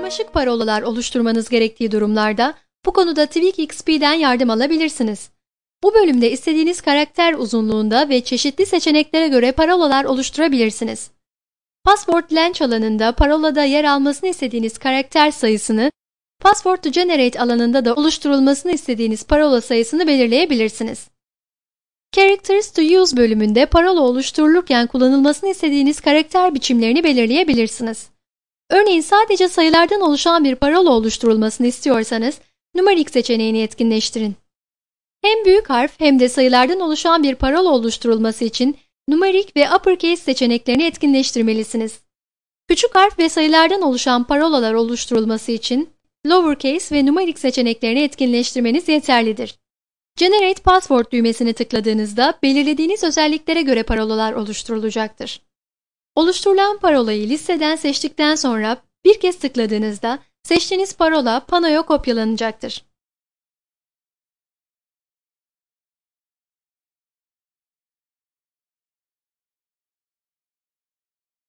karmaşık parolalar oluşturmanız gerektiği durumlarda bu konuda TwigXP'den yardım alabilirsiniz. Bu bölümde istediğiniz karakter uzunluğunda ve çeşitli seçeneklere göre parolalar oluşturabilirsiniz. Password Lenç alanında parolada yer almasını istediğiniz karakter sayısını, Password to Generate alanında da oluşturulmasını istediğiniz parola sayısını belirleyebilirsiniz. Characters to Use bölümünde parola oluşturulurken kullanılmasını istediğiniz karakter biçimlerini belirleyebilirsiniz. Örneğin sadece sayılardan oluşan bir parola oluşturulmasını istiyorsanız numarik seçeneğini etkinleştirin. Hem büyük harf hem de sayılardan oluşan bir parola oluşturulması için numarik ve uppercase seçeneklerini etkinleştirmelisiniz. Küçük harf ve sayılardan oluşan parolalar oluşturulması için lowercase ve numarik seçeneklerini etkinleştirmeniz yeterlidir. Generate Password düğmesini tıkladığınızda belirlediğiniz özelliklere göre parolalar oluşturulacaktır. Oluşturulan parolayı listeden seçtikten sonra bir kez tıkladığınızda seçtiğiniz parola panoya kopyalanacaktır.